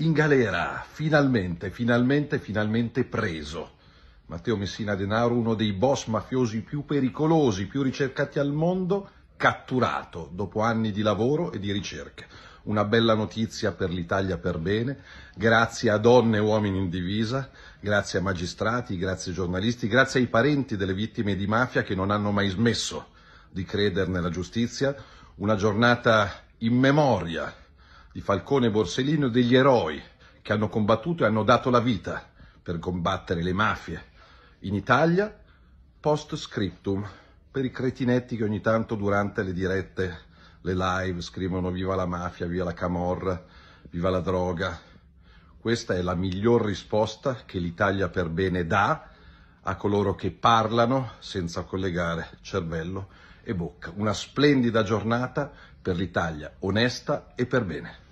in galera, finalmente, finalmente, finalmente preso. Matteo Messina Denaro, uno dei boss mafiosi più pericolosi, più ricercati al mondo, catturato dopo anni di lavoro e di ricerche. Una bella notizia per l'Italia per bene, grazie a donne e uomini in divisa, grazie a magistrati, grazie ai giornalisti, grazie ai parenti delle vittime di mafia che non hanno mai smesso di credere nella giustizia. Una giornata in memoria di Falcone e Borsellino, degli eroi che hanno combattuto e hanno dato la vita per combattere le mafie in Italia, post scriptum, per i cretinetti che ogni tanto durante le dirette, le live, scrivono viva la mafia, viva la camorra, viva la droga. Questa è la miglior risposta che l'Italia per bene dà a coloro che parlano senza collegare cervello e bocca. Una splendida giornata per l'Italia onesta e per bene.